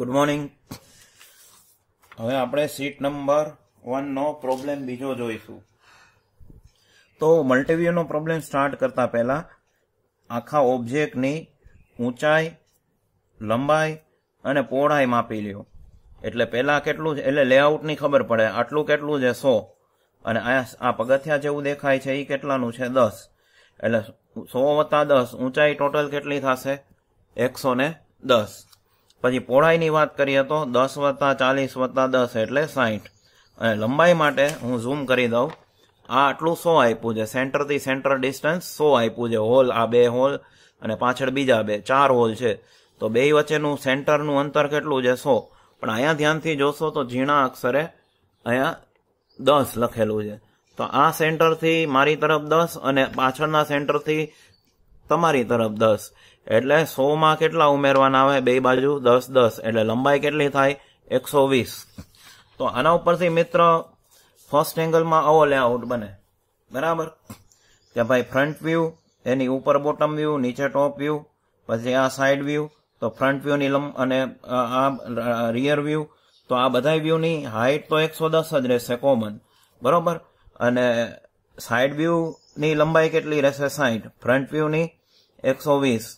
Good morning હવે આપણે seat number વનનો problem બીજો જોઈશું તો મલ્ટીવ્યુનો પ્રોબ્લેમ સ્ટાર્ટ કરતા પહેલાં આખા ઓબ્જેક્ટની ઊંચાઈ લંબાઈ અને પહોળાઈ માપી લ્યો એટલે પહેલાં કેટલું છે એટલે લેઆઉટની ખબર પડે આટલું કેટલું છે સો અને આ પગથિયા જેવું દેખાય છે એ કેટલાનું છે દસ એટલે સો વત્તા દસ ઊંચાઈ ટોટલ કેટલી થશે એકસો ને દસ પછી પહોળાઈની વાત કરીએ તો દસ વત્તા ચાલીસ વત્તા દસ એટલે સાહીઠ અને લંબાઈ માટે હું ઝૂમ કરી દઉં આ આટલું સો આપ્યું છે સેન્ટરથી સેન્ટર ડિસ્ટન્સ સો આપ્યું છે હોલ આ બે હોલ અને પાછળ બીજા બે ચાર હોલ છે તો બે વચ્ચેનું સેન્ટરનું અંતર કેટલું છે સો પણ અહીંયા ધ્યાનથી જોશો તો ઝીણા અક્ષરે અહીંયા દસ લખેલું છે તો આ સેન્ટરથી મારી તરફ દસ અને પાછળના સેન્ટરથી તમારી તરફ દસ એટલે સોમાં કેટલા ઉમેરવાના આવે બે બાજુ દસ દસ એટલે લંબાઈ કેટલી થાય એકસો વીસ તો આના ઉપરથી મિત્ર ફર્સ્ટ એંગલમાં આવો લેઆઉટ બને બરાબર કે ભાઈ ફ્રન્ટ વ્યૂ એની ઉપર બોટમ વ્યૂ નીચે ટોપ વ્યૂ પછી આ સાઈડ વ્યૂ તો ફ્રન્ટ વ્યૂની લંબ અને આ રિયર વ્યૂ તો આ બધા વ્યૂની હાઇટ તો એકસો દસ જ રહેશે કોમન બરોબર અને સાઈડ વ્યૂની લંબાઈ કેટલી રહેશે સાઈઠ ફ્રન્ટ વ્યૂની એકસો વીસ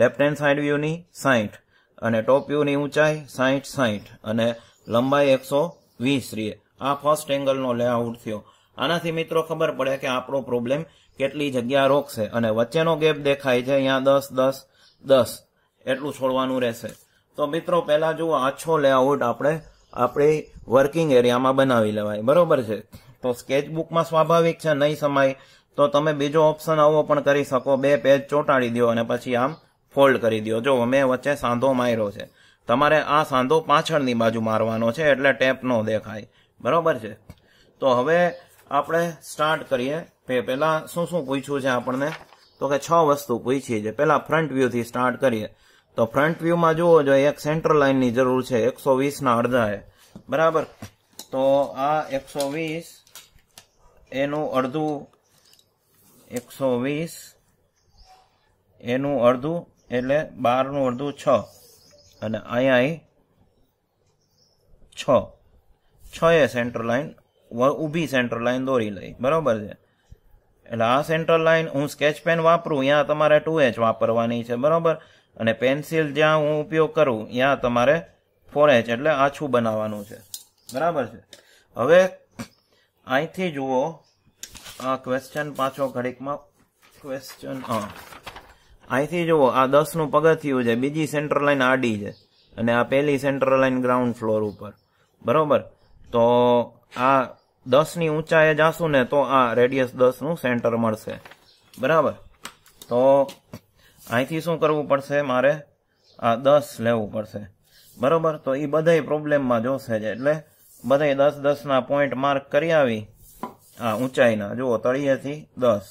લેફ્ટ હેન્ડ સાઈડ વ્યૂની સાહીઠ અને ટોપ વ્યૂની ઊંચાઈ સાહીઠ સાહીઠ અને લંબાઈ એકસો વીસ રીએ આ ફર્સ્ટ એંગલનો લેઆઉટ થયો આનાથી મિત્રો ખબર પડે કે આપણો પ્રોબ્લેમ કેટલી જગ્યા રોકશે અને વચ્ચેનો ગેપ દેખાય છે અહીંયા દસ દસ દસ એટલું છોડવાનું રહેશે તો મિત્રો પહેલા જુઓ આછો લેઆઉટ આપણે આપણી વર્કિંગ એરિયામાં બનાવી લેવાય બરોબર છે તો સ્કેચબુકમાં સ્વાભાવિક છે નહીં સમાય તો તમે બીજો ઓપ્શન આવો પણ કરી શકો બે પેજ ચોંટાડી દો અને પછી આમ ફોલ્ડ કરી દો જો મેં વચ્ચે સાંધો માર્યો છે તમારે આ સાંધો પાછળની બાજુ મારવાનો છે એટલે ટેપ ન દેખાય બરોબર છે તો હવે આપણે સ્ટાર્ટ કરીએ કે પહેલાં શું શું પૂછ્યું છે આપણને તો કે છ વસ્તુ પૂછીએ છે પહેલાં ફ્રન્ટ વ્યૂથી સ્ટાર્ટ કરીએ તો ફ્રન્ટ વ્યૂમાં જુઓ જો એક સેન્ટર લાઇનની જરૂર છે એકસો વીસના અડધાએ બરાબર તો આ એકસો વીસ એનું અડધું એકસો વીસ એનું અડધું એટલે બારનું અડધું છ અને અહીંયા છ છ એ સેન્ટર લાઇન ઊભી સેન્ટર લાઇન દોરી લઈ બરાબર છે એટલે આ સેન્ટર લાઇન હું સ્કેચ પેન વાપરું ત્યાં તમારે ટુ એચ વાપરવાની છે બરાબર અને પેન્સિલ જ્યાં હું ઉપયોગ કરું ત્યાં તમારે ફોર એચ એટલે આછું બનાવવાનું છે બરાબર છે હવે અહીંથી જુઓ આ ક્વેશ્ચન પાછો ઘડીકમાં ક્વેશ્ચન હા અહીંથી જુઓ આ દસનું પગથિયું છે બીજી સેન્ટર લાઇન આડી છે અને આ પહેલી સેન્ટ્રલ લાઇન ગ્રાઉન્ડ ફ્લોર ઉપર બરોબર તો આ દસની ઊંચાઈ જાશું ને તો આ રેડિયસ દસનું સેન્ટર મળશે બરાબર તો અહીંથી શું કરવું પડશે મારે આ દસ લેવું પડશે બરોબર તો એ બધા પ્રોબ્લેમમાં જોશે જ એટલે બધા દસ દસના પોઈન્ટ માર્ક કરી આવી આ ઊંચાઈના જુઓ તળિયેથી દસ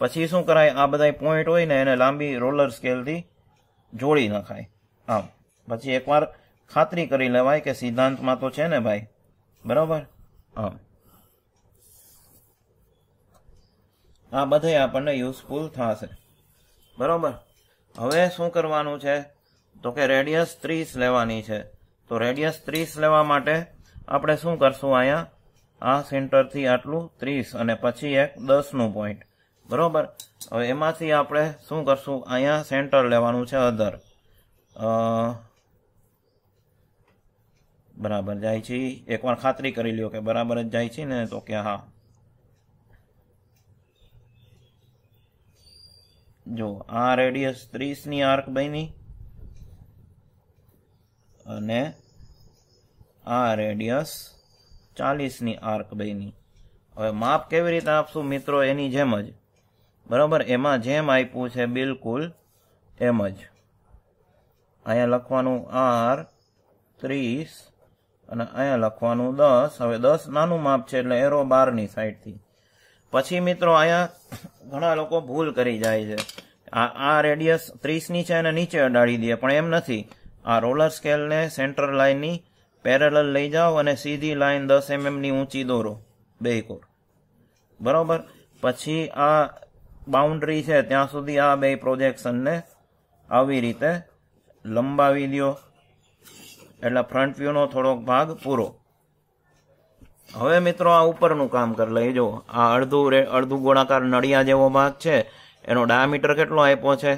પછી શું કરાય આ બધા પોઈન્ટ હોય ને એને લાંબી રોલર સ્કેલથી જોડી નખાય આમ પછી એકવાર ખાતરી કરી લેવાય કે સિદ્ધાંતમાં તો છે ને ભાઈ બરાબર આમ આ બધે આપણને યુઝફુલ થશે બરાબર હવે શું કરવાનું છે તો કે રેડિયસ ત્રીસ લેવાની છે તો રેડિયસ ત્રીસ લેવા માટે આપણે શું કરશું અહીંયા આ સેન્ટરથી આટલું ત્રીસ અને પછી એક દસનું પોઈન્ટ બરોબર હવે એમાંથી આપણે શું કરશું અહીંયા સેન્ટર લેવાનું છે અધર બરાબર જાય છે એકવાર ખાતરી કરી લ્યો કે બરાબર જ જાય છે ને તો કે હા જો આ રેડિયસ ત્રીસની આર્ક બની અને આ રેડિયસ ચાલીસની આર્ક બની હવે માપ કેવી રીતે આપશું મિત્રો એની જેમ જ બરાબર એમાં જેમ આપ્યું છે બિલકુલ એમ જ અહીંયા લખવાનું આર ત્રીસ અને અહીંયા લખવાનું દસ હવે દસ નાનું માપ છે એટલે એરો બારની સાઈડથી પછી મિત્રો અહીંયા ઘણા લોકો ભૂલ કરી જાય છે આ આ રેડિયસ ત્રીસની છે અને નીચે અડાડી દે પણ એમ નથી આ રોલર સ્કેલને સેન્ટર લાઇનની પેરેલલ લઈ જાઓ અને સીધી લાઇન દસ એમએમની ઊંચી દોરો બે કોર બરાબર પછી આ બાઉન્ડ્રી છે ત્યાં સુધી આ બે પ્રોજેક્શનને આવી રીતે લંબાવી લ્યો એટલે ફ્રન્ટ વ્યૂનો થોડોક ભાગ પૂરો હવે મિત્રો આ ઉપરનું કામ કરી લઈ જો આ અડધું અડધું ગોળાકાર નળિયા જેવો ભાગ છે એનો ડાયામીટર કેટલો આપ્યો છે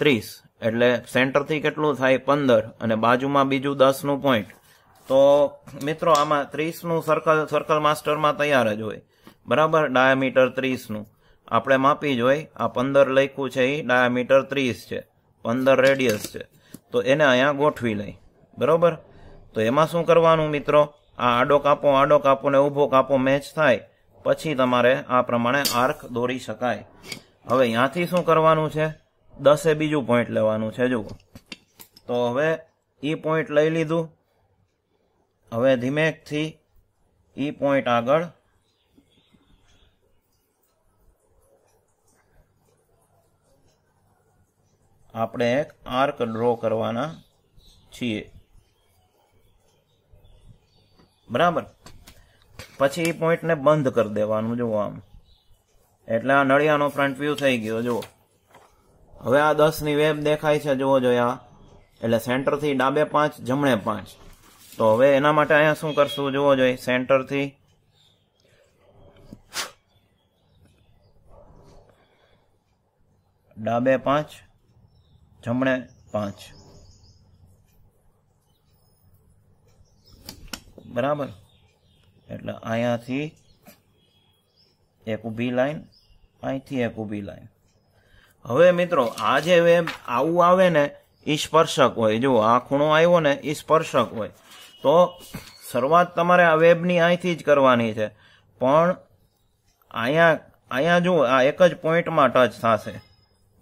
ત્રીસ એટલે સેન્ટરથી કેટલું થાય પંદર અને બાજુમાં બીજું દસનું પોઈન્ટ તો મિત્રો આમાં ત્રીસનું સર્કલ સર્કલ માસ્ટરમાં તૈયાર જ હોય બરાબર ડાયામીટર ત્રીસનું આપણે માપી જોઈ આ પંદર લખ્યું છે એ ડાયામીટર ત્રીસ છે પંદર રેડિયસ છે તો એને અહીંયા ગોઠવી લઈ બરાબર તો એમાં શું કરવાનું મિત્રો આ આડો કાપો આડો કાપો ને ઊભો કાપો મેચ થાય પછી તમારે આ પ્રમાણે આર્ક દોરી શકાય હવે અહીંયાથી શું કરવાનું છે દસે બીજું પોઈન્ટ લેવાનું છે જુઓ તો હવે એ પોઈન્ટ લઈ લીધું હવે ધીમેકથી ઈ પોઈન્ટ આગળ આપણે એક આર્ક ડ્રો કરવાના છીએ બરાબર પછી એ પોઈન્ટને બંધ કરી દેવાનું જુઓ આમ એટલે આ નળિયાનો ફ્રન્ટ વ્યૂ થઈ ગયો જુઓ હવે આ દસની વેબ દેખાય છે જુઓ આ એટલે સેન્ટરથી ડાબે પાંચ જમણે પાંચ તો હવે એના માટે અહીંયા શું કરશું જુઓ જોઈએ સેન્ટરથી ડાબે પાંચ જમણે પાંચ બરાબર એટલે અહીંયાથી એક ઊભી લાઈન અહીંથી એક ઊભી લાઈન હવે મિત્રો આ જે વેબ આવું આવે ને એ સ્પર્શક હોય જો આ ખૂણો આવ્યો ને એ સ્પર્શક હોય તો શરૂઆત તમારે આ વેબની અહીંથી જ કરવાની છે પણ અહીંયા અહીંયા જો આ એક જ પોઈન્ટમાં ટચ થશે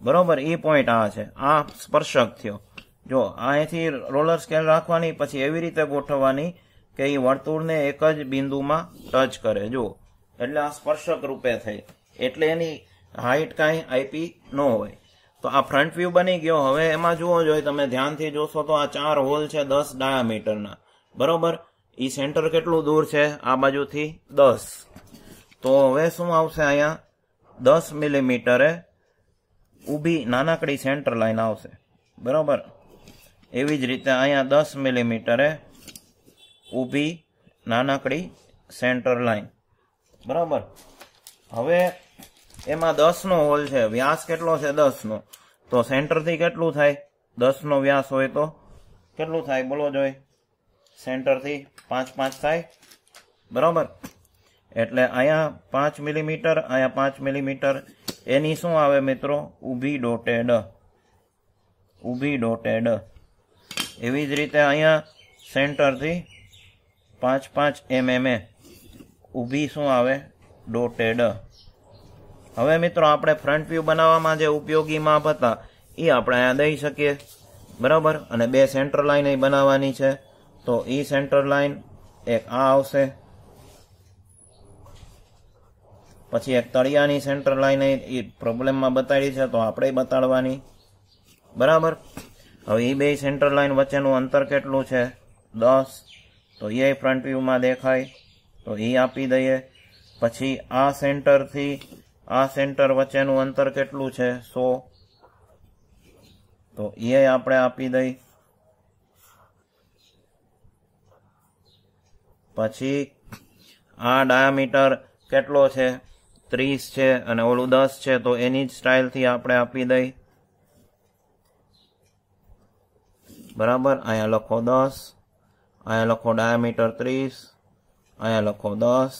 બરોબર એ પોઈન્ટ આ છે આ સ્પર્શક થયો જો અહીંથી રોલર સ્કેલ રાખવાની પછી એવી રીતે ગોઠવવાની કે એ વર્તુળને એક જ બિંદુમાં ટચ કરે જો એટલે આ સ્પર્શક રૂપે થઈ એટલે એની હાઇટ કાંઈ આઈપી ન હોય તો આ ફ્રન્ટ વ્યૂ બની ગયો હવે એમાં જુઓ જોઈએ તમે ધ્યાનથી જોશો તો આ ચાર હોલ છે દસ ડાયામીટરના બરોબર એ સેન્ટર કેટલું દૂર છે આ બાજુથી દસ તો હવે શું આવશે અહીંયા દસ મિલીમીટરે ઊભી નાનાકડી સેન્ટર લાઈન આવશે બરાબર એવી જ રીતે અહીંયા દસ મિલીમીટરે ઊભી નાનકડી સેન્ટર લાઈન બરાબર હવે એમાં દસનો હોલ છે વ્યાસ કેટલો છે દસનો તો સેન્ટરથી કેટલું થાય દસનો વ્યાસ હોય તો કેટલું થાય બોલો જોઈ સેન્ટરથી પાંચ પાંચ થાય બરાબર એટલે અહીંયા પાંચ મિલીમીટર અહીંયા પાંચ મિલીમીટર એની શું આવે મિત્રો ઊભી ડોટેડ ઊભી ડોટેડ એવી જ રીતે અહીંયા સેન્ટરથી પાંચ પાંચ એમએમએ ઊભી શું આવે ડોટેડ હવે મિત્રો આપણે ફ્રન્ટ વ્યૂ બનાવવામાં જે ઉપયોગી માપ હતા એ આપણે અહીંયા દઈ શકીએ બરાબર અને બે સેન્ટર લાઈન એ બનાવવાની છે તો એ સેન્ટર લાઈન એક આ આવશે પછી એક તળિયાની સેન્ટર લાઈને એ પ્રોબ્લેમમાં બતાડી છે તો આપણે બતાડવાની બરાબર હવે એ બે સેન્ટર લાઈન વચ્ચેનું અંતર કેટલું છે દસ તો એ ફ્રન્ટ વ્યૂમાં દેખાય તો એ આપી દઈએ પછી આ સેન્ટરથી આ સેન્ટર વચ્ચેનું અંતર કેટલું છે સો તો એ આપણે આપી દઈ પછી આ ડાયામીટર કેટલો છે ત્રીસ છે અને ઓલું દસ છે તો એની જ સ્ટાઇલથી આપણે આપી દઈ બરાબર અહીંયા લખો દસ અહીંયા લખો ડાયામીટર ત્રીસ અહીંયા લખો દસ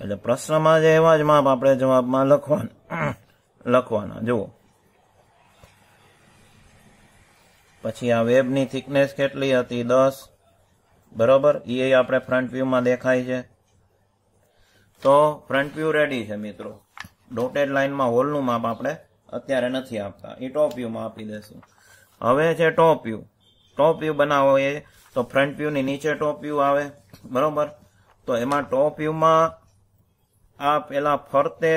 એટલે પ્રશ્નમાં જે એવા જ માપ આપણે જવાબમાં લખવાના લખવાના જુઓ પછી આ વેબની થિકનેસ કેટલી હતી દસ બરાબર એ આપણે ફ્રન્ટ વ્યૂમાં દેખાય છે તો ફ્રન્ટ વ્યૂ રેડી છે મિત્રો ડોટેડ લાઇનમાં હોલનું માપ આપણે અત્યારે નથી આપતા એ ટોપ વ્યૂમાં આપી દઈશું હવે છે ટોપ વ્યૂ ટોપ વ્યૂ બનાવો એ તો ફ્રન્ટ વ્યૂની નીચે ટોપ વ્યૂ આવે બરોબર તો એમાં ટોપ વ્યૂમાં આ પેલા ફરતે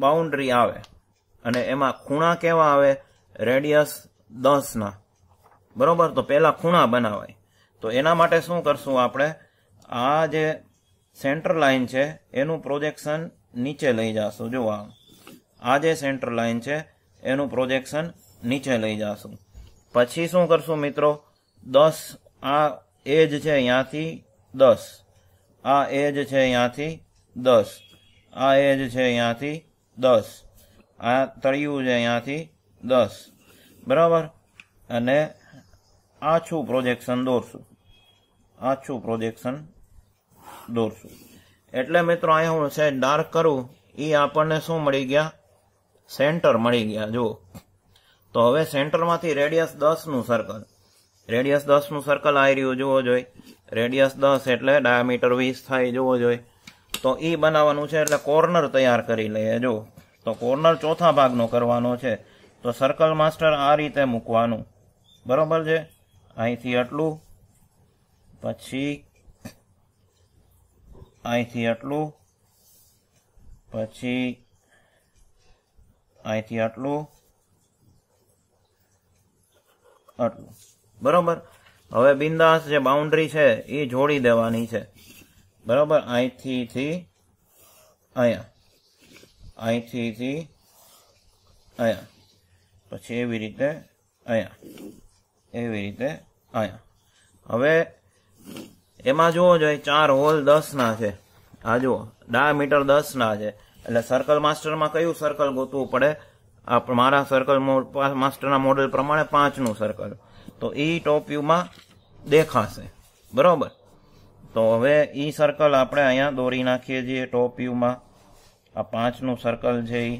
બાઉન્ડ્રી આવે અને એમાં ખૂણા કેવા આવે રેડિયસ દસના બરોબર તો પહેલા ખૂણા બનાવાય તો એના માટે શું કરશું આપણે આ જે સેન્ટર લાઇન છે એનું પ્રોજેક્શન નીચે લઈ જશું જો આ જે સેન્ટર લાઇન છે એનું પ્રોજેક્શન નીચે લઈ જશું પછી શું કરશું મિત્રો દસ આ એજ છે અહીંયાથી દસ આ એજ છે અહીંયાથી દસ આ એજ છે અહીંયાથી દસ આ તળિયું છે અહીંયાથી દસ બરાબર અને આછું પ્રોજેક્શન દોરશું આછું પ્રોજેક્શન દોરશું એટલે મિત્રો અહીંયા હું છે ડાર્ક કરું એ આપણને શું મળી ગયા સેન્ટર મળી ગયા જુઓ તો હવે સેન્ટરમાંથી રેડિયસ દસનું સર્કલ રેડિયસ દસનું સર્કલ આવી રહ્યું જોવો જોઈએ રેડિયસ દસ એટલે ડાયામીટર વીસ થાય જોવો જોઈએ તો એ બનાવવાનું છે એટલે કોર્નર તૈયાર કરી લઈએ જો તો કોર્નર ચોથા ભાગનો કરવાનો છે તો સર્કલ માસ્ટર આ રીતે મૂકવાનું બરાબર છે અહીંથી આટલું પછી અહીંથી આટલું પછી અહીંથી આટલું આટલું બરાબર હવે બિંદાસ જે બાઉન્ડ્રી છે એ જોડી દેવાની છે બરાબર અહીંથી અહીંયા અહીંથી અહીંયા પછી એવી રીતે અહીંયા એવી રીતે અહીંયા હવે એમાં જોવો જોઈએ ચાર હોલ દસના છે આ જુઓ ડાયામીટર દસના છે એટલે સર્કલ માસ્ટરમાં કયું સર્કલ ગોતવું પડે મારા સર્કલ માસ્ટરના મોડેલ પ્રમાણે પાંચનું સર્કલ તો એ ટોપ વ્યૂમાં દેખાશે બરોબર તો હવે એ સર્કલ આપણે અહીંયા દોરી નાખીએ છીએ ટોપ વ્યૂમાં આ પાંચનું સર્કલ છે એ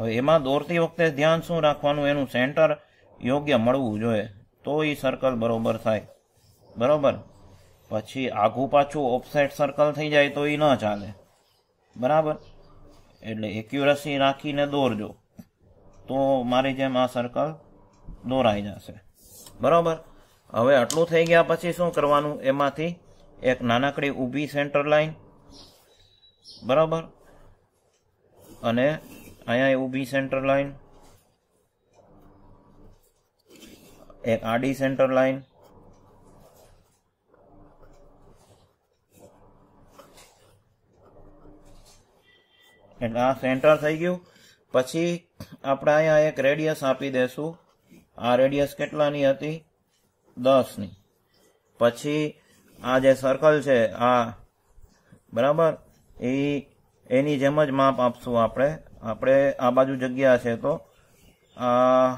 હવે એમાં દોરતી વખતે ધ્યાન શું રાખવાનું એનું સેન્ટર યોગ્ય મળવું જોઈએ તો એ સર્કલ બરોબર થાય બરોબર પછી આઘું પાછું ઓફસાઇડ સર્કલ થઈ જાય તો એ ન ચાલે બરાબર એટલે એક્યુરસી રાખીને દોરજો તો મારી જેમ આ સર્કલ દોરાઈ જશે બરાબર હવે આટલું થઈ ગયા પછી શું કરવાનું એમાંથી એક નાનકડી ઊભી સેન્ટર લાઈન બરાબર અને અહીંયા ઊભી સેન્ટર લાઈન એક આડી સેન્ટર લાઈન એટલે આ સેન્ટર થઈ ગયું પછી આપણે અહીંયા એક રેડિયસ આપી દેશું આ રેડિયસ કેટલાની હતી દસની પછી આ જે સર્કલ છે આ બરાબર એ એની જેમ જ માપ આપશું આપણે આપણે આ બાજુ જગ્યા છે તો આ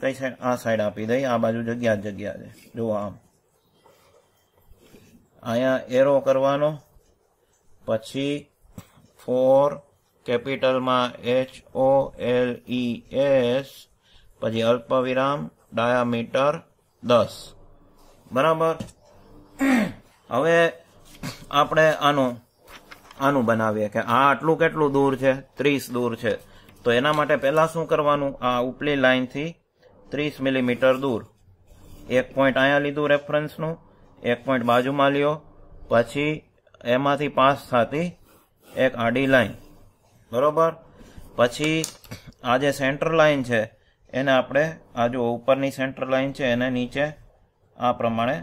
કઈ સાઈડ આ સાઈડ આપી દઈએ આ બાજુ જગ્યા જગ્યા છે જુઓ આમ અહીંયા એરો કરવાનો પછી ફોર કેપિટલમાં H O L E S પછી અલ્પવિરામ ડાયામીટર દસ બરાબર હવે આપણે આનું આનું બનાવીએ કે આ આટલું કેટલું દૂર છે ત્રીસ દૂર છે તો એના માટે પહેલાં શું કરવાનું આ ઉપલી લાઇનથી ત્રીસ મિલીમીટર દૂર એક પોઈન્ટ અહીંયા લીધું રેફરન્સનું એક પોઈન્ટ બાજુમાં લ્યો પછી એમાંથી પાસ થતી એક આડી લાઈન બરોબર પછી આ જે સેન્ટર લાઈન છે એને આપણે આ જો ઉપરની સેન્ટર લાઈન છે એને નીચે આ પ્રમાણે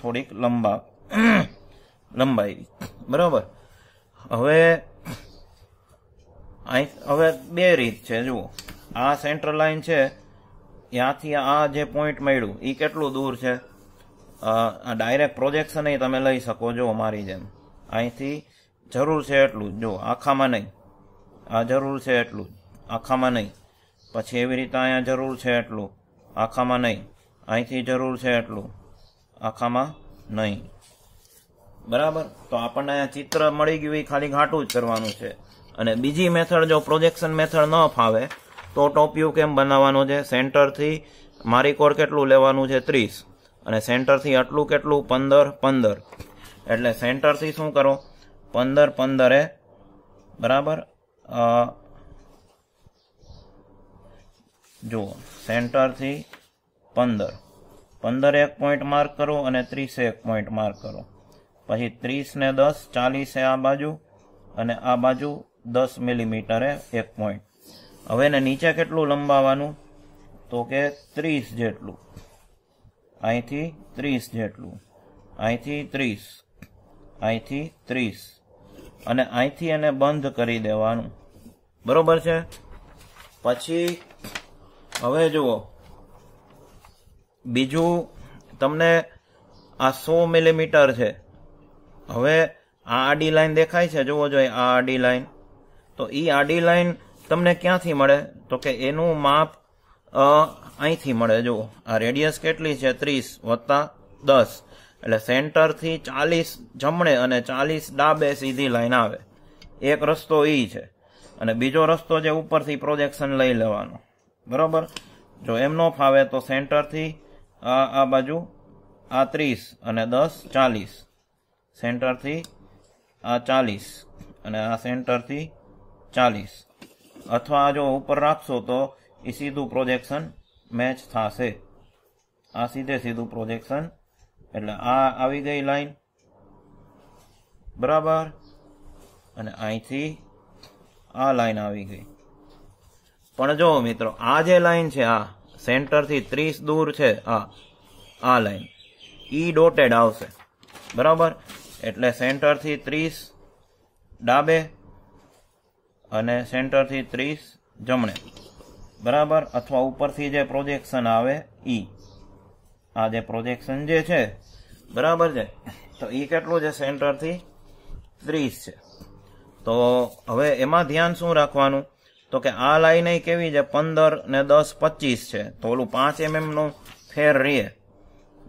થોડીક લંબા લંબાઈ બરોબર હવે હવે બે રીત છે જુઓ આ સેન્ટર લાઈન છે ત્યાંથી આ જે પોઈન્ટ મળ્યું એ કેટલું દૂર છે ડાયરેક્ટ પ્રોજેક્શન એ તમે લઈ શકો જો મારી જેમ અહીંથી જરૂર છે એટલું જો આખામાં નહીં આ જરૂર છે એટલું આખામાં નહીં પછી એવી રીતે અહીંયા જરૂર છે એટલું આખામાં નહીં અહીંથી જરૂર છે એટલું આખામાં નહીં બરાબર તો આપણને અહીંયા ચિત્ર મળી ગયું એ ખાલી ઘાટું જ કરવાનું છે અને બીજી મેથડ જો પ્રોજેક્શન મેથડ ન ફાવે તો ટોપ વ્યૂ કેમ બનાવવાનો છે સેન્ટરથી મારી કોર કેટલું લેવાનું છે ત્રીસ અને સેન્ટરથી આટલું કેટલું પંદર પંદર એટલે સેન્ટરથી શું કરો પંદર પંદરે બરાબર જુઓ સેન્ટરથી પંદર પંદર એક પોઈન્ટ માર્ક કરો અને ત્રીસે એક પોઈન્ટ માર્ક કરો પછી ત્રીસને દસ ચાલીસે આ બાજુ અને આ બાજુ દસ મિલીમીટરે એક પોઈન્ટ હવે એને નીચે કેટલું લંબાવવાનું તો કે ત્રીસ જેટલું અહીંથી ત્રીસ જેટલું અહીંથી ત્રીસ અહીંથી ત્રીસ અને અહીંથી એને બંધ કરી દેવાનું બરોબર છે પછી હવે જુઓ બીજું તમને આ સો મિલીમીટર છે હવે આ આડી લાઈન દેખાય છે જુઓ જોઈએ આ આડી લાઈન તો એ આડી લાઈન તમને ક્યાંથી મળે તો કે એનું માપ અહીંથી મળે જો આ રેડિયસ કેટલી છે ત્રીસ વત્તા દસ એટલે સેન્ટરથી ચાલીસ જમણે અને ચાલીસ ડાબે સીધી લાઈન આવે એક રસ્તો એ છે અને બીજો રસ્તો જે ઉપરથી પ્રોજેક્શન લઈ લેવાનો બરોબર જો એમનો ફાવે તો સેન્ટરથી આ આ બાજુ આ ત્રીસ અને દસ ચાલીસ સેન્ટરથી આ ચાલીસ અને આ સેન્ટરથી ચાલીસ અથવા જો ઉપર રાખશો તો એ સીધું પ્રોજેક્શન મેચ થશે આ સીધે સીધું પ્રોજેક્શન એટલે આ આવી ગઈ લાઈન બરાબર અને અહીંથી આ લાઈન આવી ગઈ પણ જો મિત્રો આ જે લાઈન છે આ સેન્ટરથી ત્રીસ દૂર છે આ આ લાઈન ઈ ડોટેડ આવશે બરાબર એટલે સેન્ટરથી ત્રીસ ડાબે અને સેન્ટરથી ત્રીસ જમણે બરાબર અથવા ઉપરથી જે પ્રોજેક્શન આવે એ e. આ જે પ્રોજેક્શન જે છે બરાબર છે તો એ e કેટલું છે સેન્ટરથી ત્રીસ છે તો હવે એમાં ધ્યાન શું રાખવાનું તો કે આ લાઈન કેવી છે પંદર ને દસ પચીસ છે તો ઓલું પાંચ એમએમનું ફેર રહે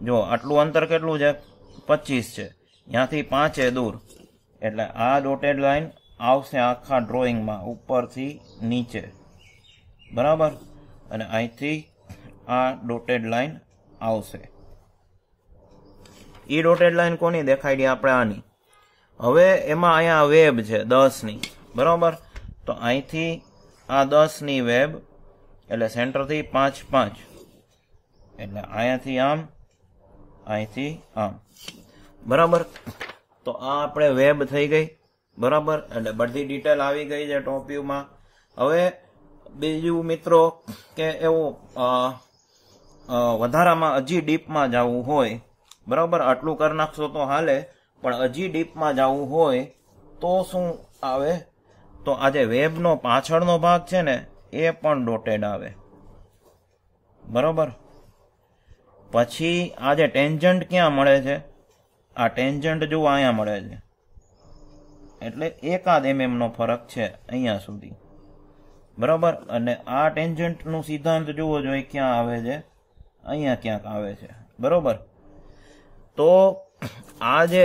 જો આટલું અંતર કેટલું છે પચીસ છે ત્યાંથી પાંચે દૂર એટલે આ ડોટેડ લાઈન આવશે આખા ડ્રોઈંગમાં ઉપરથી નીચે બરાબર અને અહીંથી આ ડોટેડ લાઈન આવશે એ ડોટેડ લાઈન કોની દેખાઈ દેખાડી આપણે આની હવે એમાં અહીંયા વેબ છે દસની બરાબર તો અહીંથી આ દસની વેબ એટલે સેન્ટરથી પાંચ પાંચ એટલે અહીંયાથી આમ અહીંથી આમ બરાબર તો આ આપણે વેબ થઈ ગઈ બરાબર એટલે બધી ડિટેલ આવી ગઈ છે ટોપ વ્યૂમાં હવે બીજું મિત્રો કે એવું વધારામાં હજી ડીપમાં જવું હોય બરાબર આટલું કરી નાખશો તો હાલે પણ હજી ડીપમાં જવું હોય તો શું આવે તો આજે વેબનો પાછળનો ભાગ છે ને એ પણ ડોટેડ આવે બરાબર પછી આજે ટેન્જન્ટ ક્યાં મળે છે આ ટેન્જન્ટ જો અહીંયા મળે છે એટલે એકાદ એમએમનો ફરક છે અહીંયા સુધી બરાબર અને આ ટેન્જન્ટનું સિદ્ધાંત જોવો જોઈએ ક્યાં આવે છે અહીંયા ક્યાંક આવે છે બરાબર તો આ જે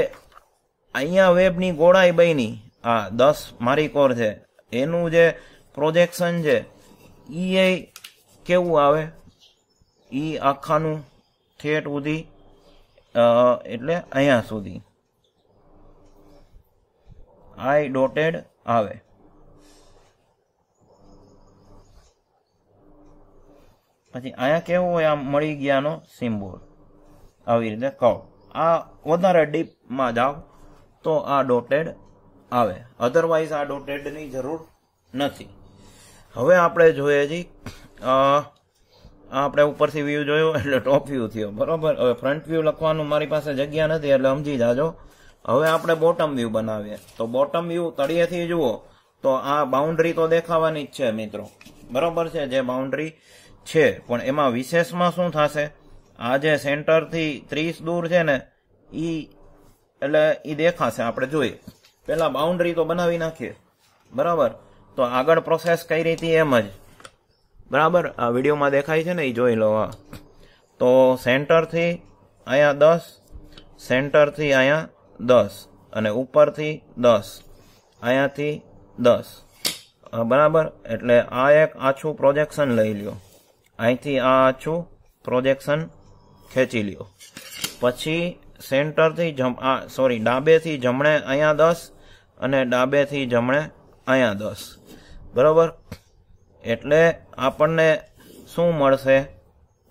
અહીંયા વેબની ગોળાઈ બની આ દસ મારીકોર છે એનું જે પ્રોજેક્શન છે એ કેવું આવે એ આખાનું થેટ સુધી એટલે અહીંયા સુધી આઈ ડોટેડ આવે પછી અહીંયા કેવું હોય આમ મળી ગયાનો સિમ્બોલ આવી રીતે કહો આ વધારે ડીપમાં જાઓ તો આ ડોટેડ આવે અધરવાઇઝ આ ડોટેડની જરૂર નથી હવે આપણે જોઈએ છીએ આપણે ઉપરથી વ્યૂ જોયો એટલે ટોપ વ્યૂ થયો બરાબર હવે ફ્રન્ટ વ્યૂ લખવાનું મારી પાસે જગ્યા નથી એટલે સમજી જાજો હવે આપણે બોટમ વ્યૂ બનાવીએ તો બોટમ વ્યૂ તળિયેથી જુઓ તો આ બાઉન્ડ્રી તો દેખાવાની જ છે મિત્રો બરોબર છે જે બાઉન્ડ્રી છે પણ એમાં વિશેષમાં શું થશે આ જે સેન્ટરથી ત્રીસ દૂર છે ને એ એટલે એ દેખાશે આપણે જોઈએ પહેલાં બાઉન્ડ્રી તો બનાવી નાખીએ બરાબર તો આગળ પ્રોસેસ કઈ રીતે એમ જ બરાબર આ વિડીયોમાં દેખાય છે ને એ જોઈ લો હા તો સેન્ટરથી અહીંયા દસ સેન્ટરથી અહીંયા દસ અને ઉપરથી દસ અહીંયાથી દસ બરાબર એટલે આ એક આછું પ્રોજેક્શન લઈ લ્યો અહીંથી આ આછું પ્રોજેક્શન ખેંચી લ્યો પછી સેન્ટરથી જમ આ સોરી ડાબેથી જમણે અહીંયા દસ અને ડાબેથી જમણે અહીંયા દસ બરાબર એટલે આપણને શું મળશે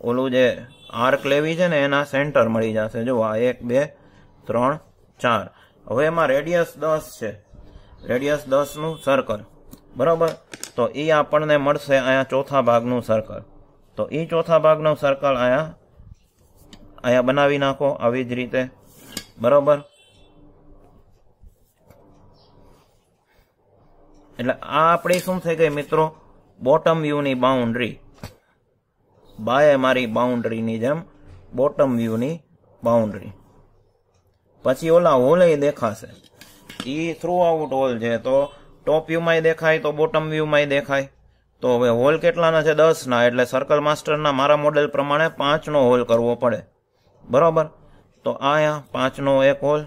ઓલું જે આર્ક લેવી છે ને એના સેન્ટર મળી જશે જો આ એક બે ત્રણ ચાર હવે એમાં રેડિયસ દસ છે રેડિયસ દસનું સર્કલ બરાબર તો એ આપણને મળશે અહીંયા ચોથા ભાગનું સર્કલ તો એ ચોથા ભાગનું સર્કલ અહીંયા અહીંયા બનાવી નાખો આવી જ રીતે બરાબર એટલે આ આપણી શું થઈ ગઈ મિત્રો બોટમ વ્યૂની બાઉન્ડ્રી બાય મારી બાઉન્ડ્રીની જેમ બોટમ વ્યૂની બાઉન્ડ્રી પછી ઓલા હોલે દેખાશે એ થ્રુ આઉટ હોલ છે તો ટોપ વ્યૂમાંય દેખાય તો બોટમ વ્યૂમાંય દેખાય તો હવે હોલ કેટલાના છે દસના એટલે સર્કલ માસ્ટરના મારા મોડેલ પ્રમાણે પાંચનો હોલ કરવો પડે બરાબર તો અહીંયા પાંચનો એક હોલ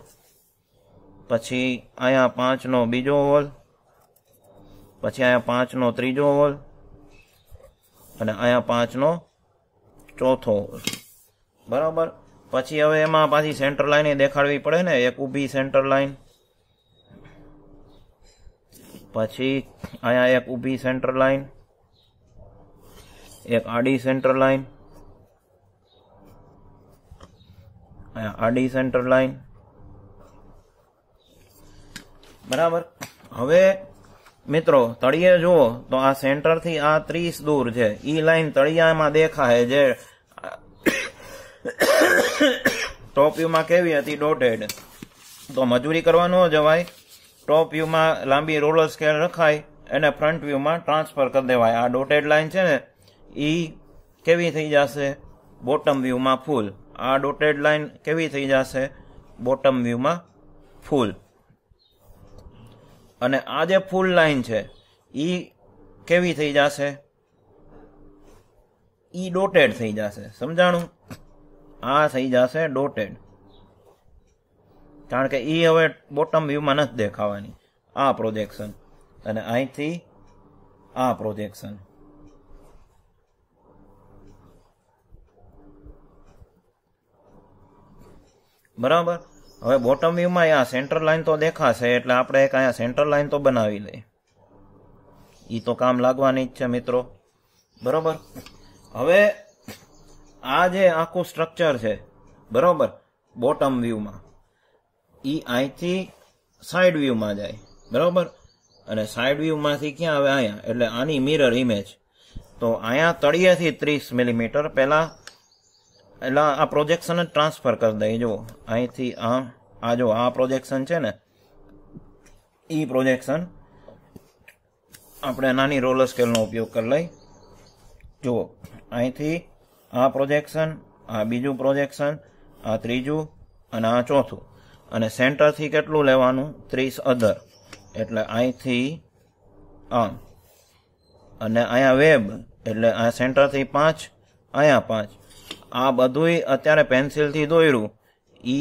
પછી અહીંયા પાંચનો બીજો હોલ પછી અહીંયા પાંચનો ત્રીજો હોલ અને અહીંયા પાંચનો ચોથો હોલ બરાબર પછી હવે એમાં પાછી સેન્ટર લાઈન દેખાડવી પડે ને એક ઊભી સેન્ટર લાઈન પછી અહીંયા એક ઊભી સેન્ટર લાઈન એક આડી સેન્ટર લાઈન અહીંયા આડી સેન્ટર લાઈન બરાબર હવે મિત્રો તળિયે જુઓ તો આ સેન્ટરથી આ ત્રીસ દૂર છે ઈ લાઈન તળિયામાં દેખાય જે ટોપ વ્યૂમાં કેવી હતી ડોટેડ તો મજૂરી કરવા ન જવાય ટોપ વ્યૂમાં લાંબી રોલર સ્કેલ રખાય એને ફ્રન્ટ વ્યૂમાં ટ્રાન્સફર કરી દેવાય આ ડોટેડ લાઇન છે ને એ કેવી થઈ જશે બોટમ વ્યૂમાં ફૂલ આ ડોટેડ લાઇન કેવી થઈ જશે બોટમ વ્યૂમાં ફૂલ અને આ જે ફૂલ લાઈન છે એ કેવી થઈ જશે ઈ ડોટેડ થઈ જશે સમજાણું આ થઈ જશે ડોટેડ કારણ કે એ હવે બોટમ વ્યૂમાં નથી દેખાવાની આ પ્રોજેક્શન અને અહીંથી આ પ્રોજેક્શન બરાબર હવે બોટમ વ્યૂમાં આ સેન્ટર લાઇન તો દેખાશે એટલે આપણે એક અહીંયા સેન્ટર લાઇન તો બનાવી લઈએ એ તો કામ લાગવાની જ છે મિત્રો બરાબર હવે આ જે આખું સ્ટ્રક્ચર છે બરોબર બોટમ વ્યૂમાં એ અહીંથી સાઈડ વ્યૂમાં જાય બરોબર અને સાઈડ વ્યૂમાંથી ક્યાં આવે અહીંયા એટલે આની મિરર ઇમેજ તો અહીંયા તળિયેથી ત્રીસ મિલીમીટર પહેલાં એટલે આ પ્રોજેક્શન જ ટ્રાન્સફર કરી દઈએ જુઓ અહીંથી આ આ જો આ પ્રોજેક્શન છે ને ઈ પ્રોજેક્શન આપણે નાની રોલર સ્કેલનો ઉપયોગ કરી લઈ જુઓ અહીંથી આ પ્રોજેક્શન આ બીજું પ્રોજેક્શન આ ત્રીજું અને આ ચોથું અને સેન્ટરથી કેટલું લેવાનું ત્રીસ અધર એટલે અહીંથી આમ અને અહીંયા વેબ એટલે આ સેન્ટરથી પાંચ અહીંયા પાંચ આ બધુંય અત્યારે પેન્સિલથી દોર્યું એ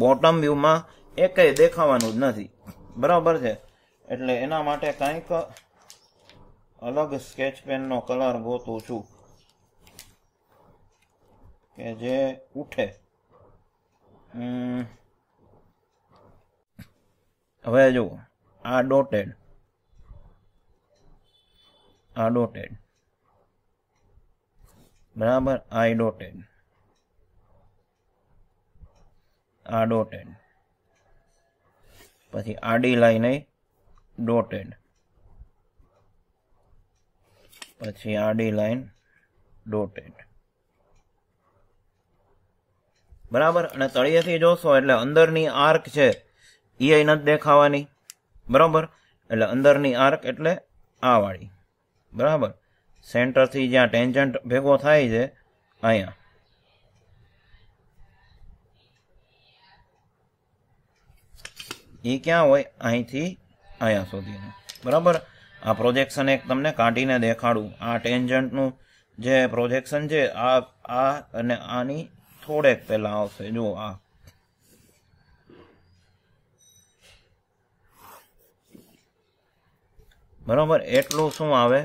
બોટમ વ્યૂમાં એકે દેખાવાનું જ નથી બરાબર છે એટલે એના માટે કંઈક અલગ સ્કેચ પેનનો કલર ગોતું છું કે જે ઉઠે હવે જુઓ આ ડોટેડ આ ડોટેડ બરાબર આઈ ડોટેડ આ ડોટેડ પછી આડી લાઈન ડોટેડ પછી આડી લાઈન ડોટેડ બરાબર અને તળિયેથી જોશો એટલે અંદરની આર્ક છે એ નથી દેખાવાની બરાબર એટલે અંદરની આર્ક એટલે આ વાળી બરાબર સેન્ટરથી જ્યાં ટેન્જન્ટ ભેગો થાય છે અહીંયા એ ક્યાં હોય અહીંથી અહીંયા સુધીનું બરાબર આ પ્રોજેક્શન એક તમને કાઢીને દેખાડું આ ટેન્જન્ટનું જે પ્રોજેક્શન છે આ આ અને આની થોડેક પહેલા આવશે જો આ બરાબર એટલું શું આવે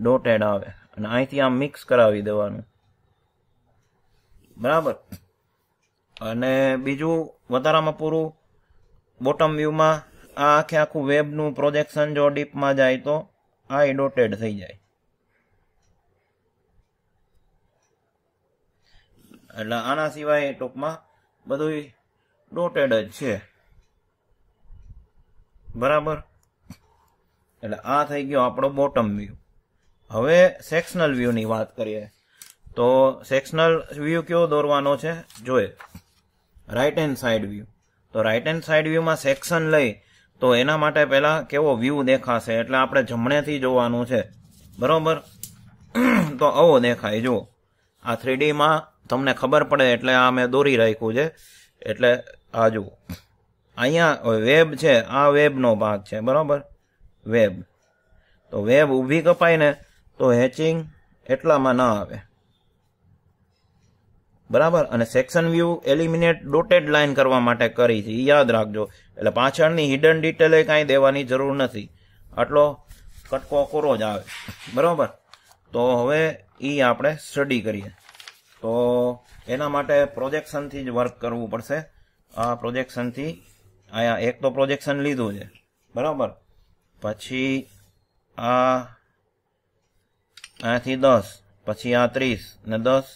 ડોટેડ આવે અને અહીંથી આમ મિક્સ કરાવી દેવાનું બરાબર અને બીજું વધારામાં પૂરું બોટમ વ્યૂમાં આ આખે આખું વેબનું પ્રોજેક્શન જો ડીપમાં જાય તો આ એ ડોટેડ થઈ જાય એટલે આના સિવાય ટૂંકમાં બધું ડોટેડ જ છે બરાબર એટલે આ થઈ ગયો આપણો બોટમ વ્યૂ હવે સેક્શનલ વ્યૂની વાત કરીએ તો સેક્શનલ વ્યૂ કયો દોરવાનો છે જોઈએ રાઇટ હેન્ડ સાઈડ વ્યૂ તો રાઇટ હેન્ડ સાઈડ વ્યૂમાં સેક્શન લઈ તો એના માટે પહેલાં કેવો વ્યૂ દેખાશે એટલે આપણે જમણેથી જોવાનું છે બરાબર તો આવો દેખાય જુઓ આ થ્રીડીમાં તમને ખબર પડે એટલે આ મેં દોરી રાખ્યું છે એટલે આ જુઓ અહીંયા વેબ છે આ વેબનો ભાગ છે બરાબર વેબ તો વેબ ઊભી કપાય ને તો હેચિંગ એટલામાં ના આવે બરાબર અને section view eliminate dotted line કરવા માટે કરી છે યાદ રાખજો એટલે પાછળની હિડન ડિટેલે કાંઈ દેવાની જરૂર નથી આટલો કટકો કોરો જ આવે બરાબર તો હવે એ આપણે સ્ટડી કરીએ તો એના માટે પ્રોજેક્શનથી જ વર્ક કરવું પડશે આ પ્રોજેક્શનથી અહીંયા એક તો પ્રોજેક્શન લીધું છે બરાબર પછી આ અહીંયાથી દસ પછી આ ત્રીસ ને દસ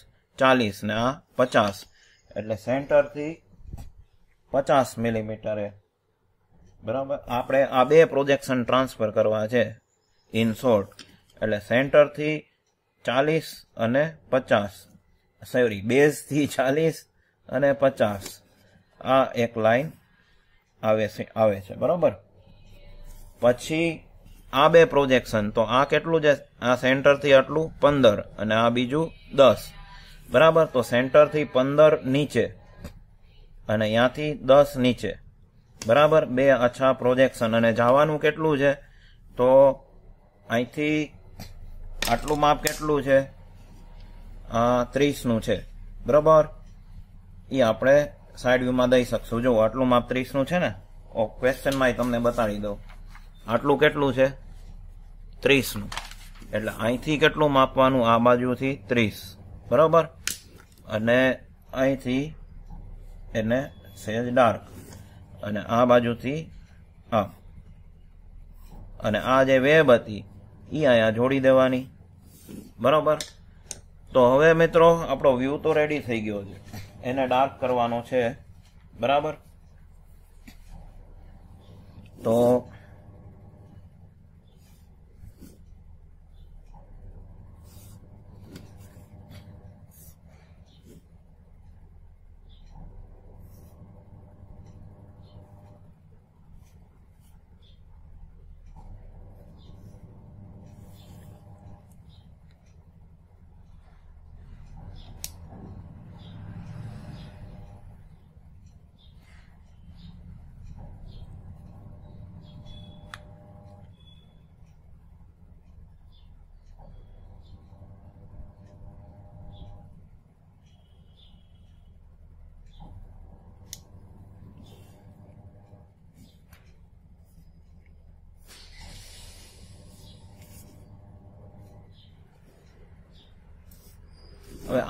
ચાલીસ ને આ પચાસ એટલે સેન્ટરથી પચાસ મિલીમીટરે બરાબર આપણે આ બે પ્રોજેક્શન ટ્રાન્સફર કરવા છે ઇન શોર્ટ એટલે સેન્ટરથી ચાલીસ અને પચાસ સોરી બેઝથી ચાલીસ અને પચાસ આ એક લાઈન આવે છે આવે છે બરાબર પછી આ બે પ્રોજેક્શન તો આ કેટલું છે આ સેન્ટરથી આટલું પંદર અને આ બીજું દસ બરાબર તો સેન્ટરથી પંદર નીચે અને ત્યાંથી દસ નીચે બરાબર બે અચ્છા પ્રોજેક્શન અને જવાનું કેટલું છે તો અહીંથી આટલું માપ કેટલું છે આ ત્રીસનું છે બરાબર એ આપણે સાઈડ વ્યૂમાં દઈ શકશું જો આટલું માપ ત્રીસનું છે ને ઓ ક્વેશ્ચનમાં તમને બતાવી દઉં આટલું કેટલું છે ત્રીસનું એટલે અહીંથી કેટલું માપવાનું આ બાજુથી ત્રીસ બરાબર અને અહીંથી એને સેજ ડાર્ક અને આ બાજુથી આ અને આ જે વેબ હતી એ અહીંયા જોડી દેવાની બરાબર તો હવે મિત્રો આપણો વ્યૂ તો રેડી થઈ ગયો છે એને ડાર્ક કરવાનો છે બરાબર તો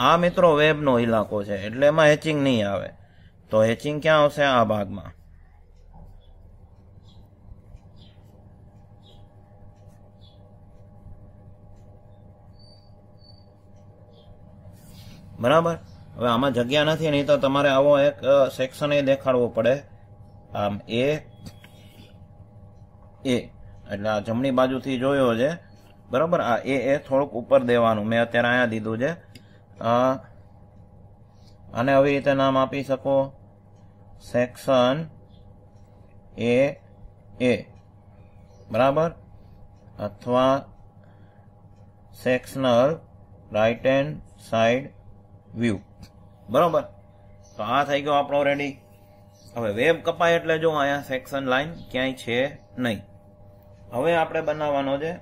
આ મિત્રો વેબનો ઇલાકો છે એટલે એમાં હેચિંગ નહીં આવે તો હેચિંગ ક્યાં આવશે આ ભાગમાં બરાબર હવે આમાં જગ્યા નથી નહીં તો તમારે આવો એક સેક્શન એ દેખાડવો પડે આમ એ એ એટલે આ જમણી બાજુથી જોયો છે બરાબર આ એ એ થોડુંક ઉપર દેવાનું મેં અત્યારે અહીંયા દીધું છે આ આને આવી રીતે નામ આપી શકો સેક્શન એ એ બરાબર અથવા sectional right hand side view બરાબર તો આ થઈ ગયો આપણો રેડી હવે વેબ કપાય એટલે જો અહીંયા સેક્શન લાઈન ક્યાંય છે નહીં હવે આપણે બનાવવાનો છે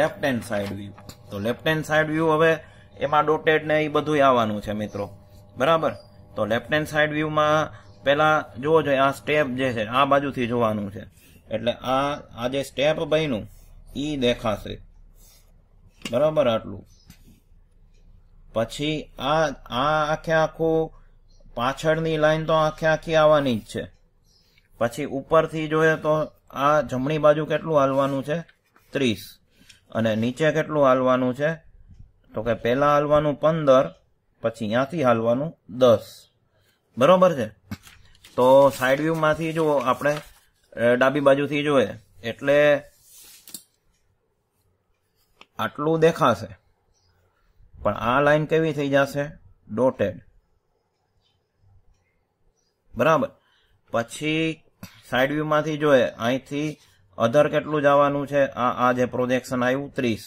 લેફ્ટ હેન્ડ સાઈડ વ્યૂ તો લેફ્ટ હેન્ડ સાઈડ વ્યૂ હવે એમાં ડોટેડ ને એ બધું આવવાનું છે મિત્રો બરાબર તો લેફ્ટ હેન્ડ સાઈડ વ્યૂમાં પહેલાં જોવો જોઈએ આ સ્ટેપ જે છે આ બાજુથી જોવાનું છે એટલે આ આ જે સ્ટેપ બન્યું એ દેખાશે બરાબર આટલું પછી આ આ આખે આખું પાછળની લાઈન તો આખે આખી આવવાની જ છે પછી ઉપરથી જોઈએ તો આ જમણી બાજુ કેટલું હાલવાનું છે ત્રીસ અને નીચે કેટલું હાલવાનું છે તો કે પહેલાં હાલવાનું પંદર પછી અહીંયાથી હાલવાનું દસ બરોબર છે તો સાઈડ વ્યૂમાંથી જો આપણે ડાબી બાજુથી જોઈએ એટલે આટલું દેખાશે પણ આ લાઈન કેવી થઈ જશે ડોટેડ બરાબર પછી સાઈડ વ્યૂમાંથી જોઈએ અહીંથી અધર કેટલું જવાનું છે આ આ જે પ્રોજેક્શન આવ્યું ત્રીસ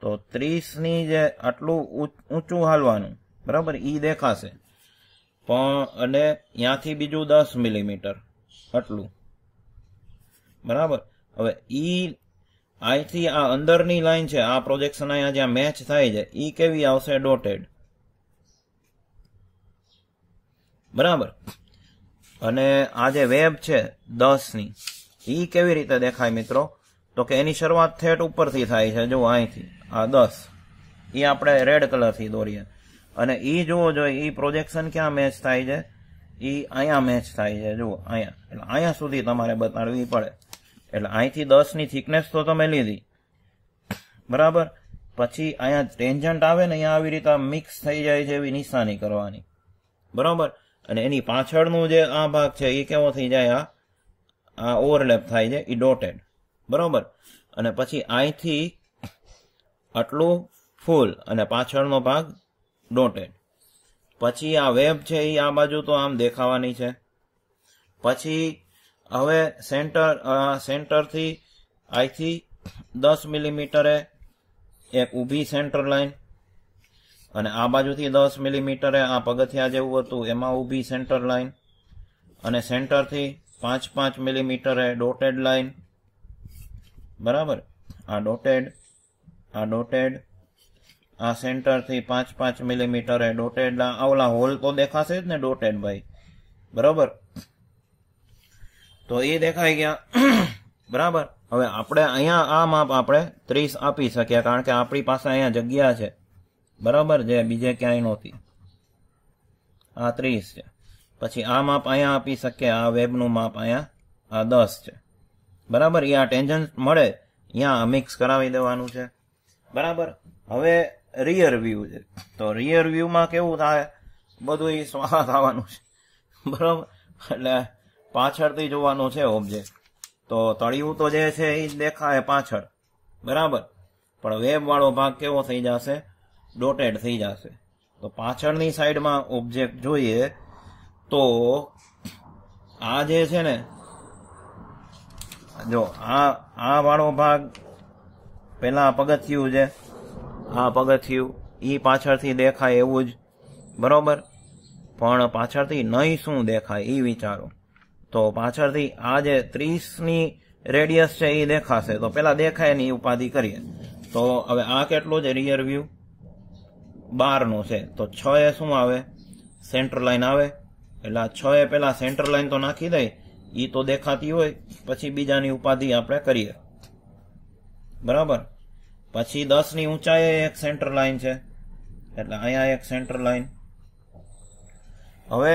તો ત્રીસની જે આટલું ઊંચું હાલવાનું બરાબર એ દેખાશે પણ અને ત્યાંથી બીજું દસ મિલીમીટર આટલું બરાબર હવે ઈ અહીંથી આ અંદરની લાઈન છે આ પ્રોજેક્શન અહીંયા જ્યાં મેચ થાય છે ઈ કેવી આવશે ડોટેડ બરાબર અને આ જે વેબ છે દસની ઈ કેવી રીતે દેખાય મિત્રો તો કે એની શરૂઆત થેટ ઉપરથી થાય છે જો અહીંથી આ દસ એ આપણે રેડ કલરથી દોરીએ અને એ જોવો જોઈએ એ પ્રોજેક્શન ક્યાં મેચ થાય છે એ અહીંયા મેચ થાય છે જુઓ અહીંયા એટલે અહીંયા સુધી તમારે બતાડવી પડે એટલે અહીંથી દસની થિકનેસ તો તમે લીધી બરાબર પછી અહીંયા ટેન્જન્ટ આવે ને અહીંયા આવી રીતે મિક્સ થઈ જાય છે એવી નિશાની કરવાની બરાબર અને એની પાછળનું જે આ ભાગ છે એ કેવો થઈ જાય આ આ ઓવરલેપ થાય છે એ ડોટેડ બરાબર અને પછી અહીંથી આટલું ફૂલ અને પાછળનો ભાગ ડોટેડ પછી આ વેબ છે એ આ બાજુ તો આમ દેખાવાની છે પછી હવે સેન્ટર સેન્ટરથી અહીંથી દસ મિલીમીટરે એક ઊભી સેન્ટર લાઈન અને આ બાજુથી દસ મિલીમીટરે આ પગથિયા જેવું હતું એમાં ઊભી સેન્ટર લાઈન અને સેન્ટરથી પાંચ પાંચ મિલીમીટરે ડોટેડ લાઇન બરાબર આ ડોટેડ આ ડોટેડ આ સેન્ટરથી પાંચ પાંચ મિલીમીટરે ડોટેડ ઓલા હોલ તો દેખાશે જ ને ડોટેડ ભાઈ બરાબર તો એ દેખાઈ ગયા બરાબર હવે આપણે અહીંયા આ માપ આપણે ત્રીસ આપી શક્યા કારણ કે આપણી પાસે અહીંયા જગ્યા છે બરાબર જે બીજે ક્યાંય નહોતી આ ત્રીસ છે પછી આ માપ અહીંયા આપી શકીએ આ વેબનું માપ અહીંયા આ દસ છે બરાબર એ આ ટેન્જન્ટ મળે ત્યાં મિક્સ કરાવી દેવાનું છે બરાબર હવે રિયર વ્યૂ છે તો રિયર વ્યૂમાં કેવું થાય બધું એ સ્વાદ આવવાનું છે બરાબર એટલે પાછળથી જોવાનું છે ઓબ્જેક્ટ તો તળિયું તો જે છે એ જ દેખાય પાછળ બરાબર પણ વેબવાળો ભાગ કેવો થઈ જશે ડોટેડ થઈ જશે તો પાછળની સાઈડમાં ઓબ્જેક્ટ જોઈએ તો આ જે છે ને જો આ આ વાળો ભાગ પહેલાં પગથિયું છે આ પગથિયું એ પાછળથી દેખાય એવું જ બરોબર પણ પાછળથી નહીં શું દેખાય એ વિચારો તો પાછળથી આ જે ત્રીસની રેડિયસ છે એ દેખાશે તો પેલા દેખાય ની ઉપાધિ કરીએ તો હવે આ કેટલું છે રિયર વ્યૂ બારનું છે તો છ એ શું આવે સેન્ટર લાઇન આવે એટલે છ એ પેલા સેન્ટર લાઇન તો નાખી દઈ એ તો દેખાતી હોય પછી બીજાની ઉપાધિ આપણે કરીએ બરાબર પછી દસની ઊંચાઈએ એક સેન્ટર લાઇન છે એટલે અહીંયા એક સેન્ટર લાઈન હવે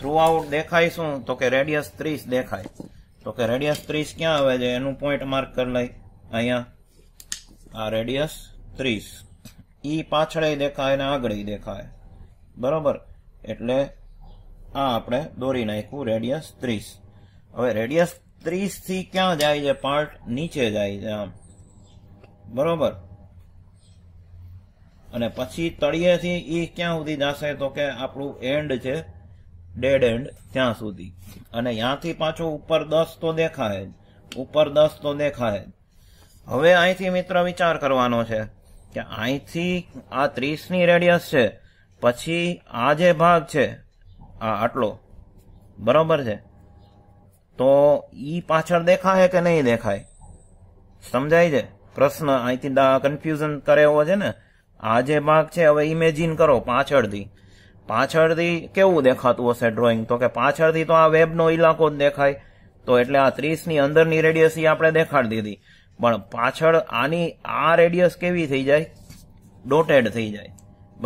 થ્રુઆઉટ દેખાય શું તો કે રેડિયસ ત્રીસ દેખાય તો કે રેડિયસ ત્રીસ ક્યાં આવે છે એનું પોઈન્ટ માર્ક કરી લઈ અહીંયા આ રેડિયસ ત્રીસ ઈ પાછળ દેખાય અને આગળ દેખાય બરાબર એટલે આ આપણે દોરી નાખ્યું રેડિયસ ત્રીસ હવે રેડિયસ ત્રીસથી ક્યાં જાય છે પાર્ટ નીચે જાય છે આમ બરોબર અને પછી તળિયેથી એ ક્યાં સુધી જશે તો કે આપણું એન્ડ છે ડેડ એન્ડ ત્યાં સુધી અને ત્યાંથી પાછો ઉપર દસ તો દેખાય જ ઉપર દસ તો દેખાય જ હવે અહીંથી મિત્ર વિચાર કરવાનો છે કે અહીંથી આ ત્રીસની રેડિયસ છે પછી આ જે ભાગ છે આ આટલો બરાબર છે તો ઈ પાછળ દેખાય કે નહીં દેખાય સમજાય છે પ્રશ્ન અહીંથી કન્ફ્યુઝન કરે એવો છે ને આ જે ભાગ છે હવે ઇમેજિન કરો પાછળથી પાછળથી કેવું દેખાતું હશે ડ્રોઈંગ તો કે પાછળથી તો આ વેબનો ઇલાકો જ દેખાય તો એટલે આ ત્રીસની અંદરની રેડિયસ આપણે દેખાડી દીધી પણ પાછળ આની આ રેડિયસ કેવી થઈ જાય ડોટેડ થઈ જાય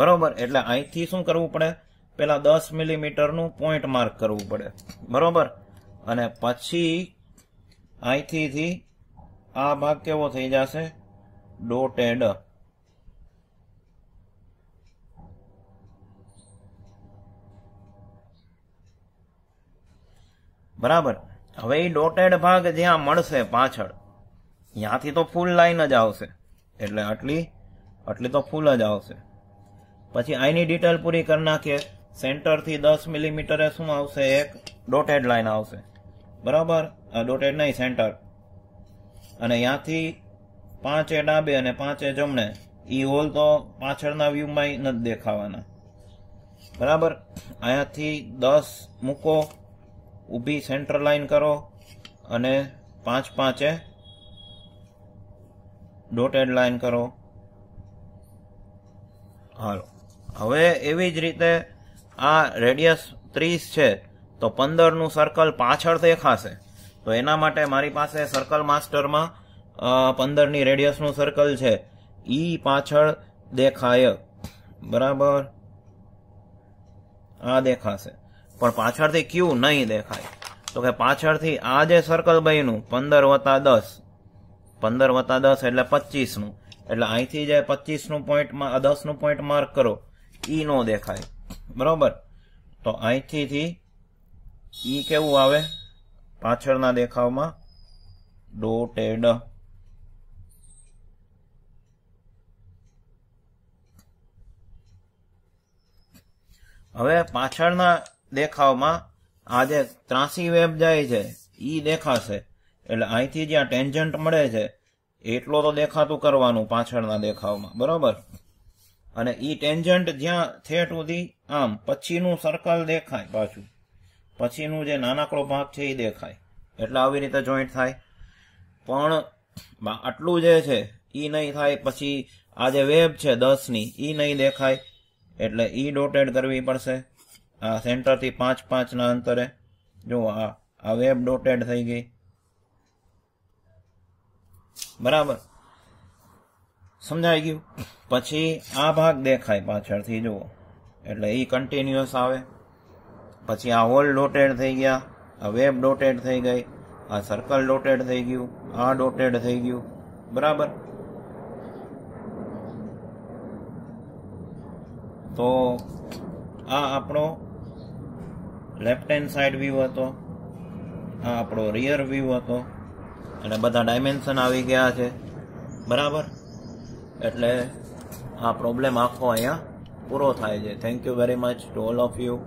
બરોબર એટલે અહીંથી શું કરવું પડે પહેલા દસ મિલીમીટરનું પોઈન્ટ માર્ક કરવું પડે બરોબર અને પછી અહીંથી આ ભાગ કેવો થઈ જશે ડોટેડ બરાબર હવે એ ડોટેડ ભાગ જ્યાં મળશે પાછળ ત્યાંથી તો ફૂલ લાઈન જ આવશે એટલે આટલી આટલી તો ફૂલ જ આવશે પછી અહીંની ડિટેલ પૂરી કરી નાખીએ સેન્ટરથી દસ મિલીમીટરે શું આવશે એક ડોટેડ લાઇન આવશે બરાબર ડોટેડ નહીં સેન્ટર અને ત્યાંથી પાંચે ડાબે અને પાંચે જમણે એ હોલ તો પાછળના વ્યૂમાં નથી દેખાવાના બરાબર અહીંયાથી દસ મૂકો ઊભી સેન્ટર લાઈન કરો અને પાંચ પાંચે ડોટેડ લાઇન કરો હાલો હવે એવી જ રીતે આ રેડિયસ ત્રીસ છે તો પંદરનું સર્કલ પાછળ દેખાશે તો એના માટે મારી પાસે સર્કલ માસ્ટરમાં પંદરની રેડિયસનું સર્કલ છે ઈ પાછળ દેખાય બરાબર આ દેખાશે પણ પાછળથી ક્યું નહીં દેખાય તો કે પાછળથી આ જે સર્કલ બન્યું પંદર વત્તા દસ પંદર વત્તા દસ એટલે પચીસનું એટલે અહીંથી જે પચીસનું પોઈન્ટ દસનું પોઈન્ટ માર્ક કરો ઈ નો દેખાય બરોબર તો અહીંથી ઈ કેવું આવે પાછળના દેખાવમાં ડોટેડ હવે પાછળના દેખાવમાં આ જે ત્રાસી વેબ જાય છે ઈ દેખાશે એટલે અહીંથી જ્યાં ટેન્જન્ટ મળે છે એટલો તો દેખાતું કરવાનું પાછળના દેખાવમાં બરોબર અને ઈ ટેન્જન્ટ જ્યાં છેટ સુધી આમ પછીનું સર્કલ દેખાય પાછું પછીનું જે નાનકડો ભાગ છે એ દેખાય એટલે આવી રીતે જોઈન્ટ થાય પણ આટલું જે છે એ નહીં થાય પછી આ જે વેબ છે દસની એ નહીં દેખાય એટલે ઈ ડોટેડ કરવી પડશે આ સેન્ટરથી પાંચ પાંચના અંતરે જો આ આ વેબ ડોટેડ થઈ ગઈ બરાબર સમજાઈ ગયું પછી આ ભાગ દેખાય પાછળથી જુઓ એટલે એ કન્ટિન્યુઅસ આવે પછી આ હોલ ડોટેડ થઈ ગયા આ વેબ ડોટેડ થઈ ગઈ આ સર્કલ ડોટેડ થઈ ગયું આ ડોટેડ થઈ ગયું બરાબર તો આ આપણો લેફ્ટ હેન્ડ સાઈડ વ્યૂ હતો આ આપણો રિયર વ્યૂ હતો અને બધા ડાયમેન્શન આવી ગયા છે બરાબર એટલે આ પ્રોબ્લેમ આખો અહીંયા પૂરો થાય છે thank you very much to all of you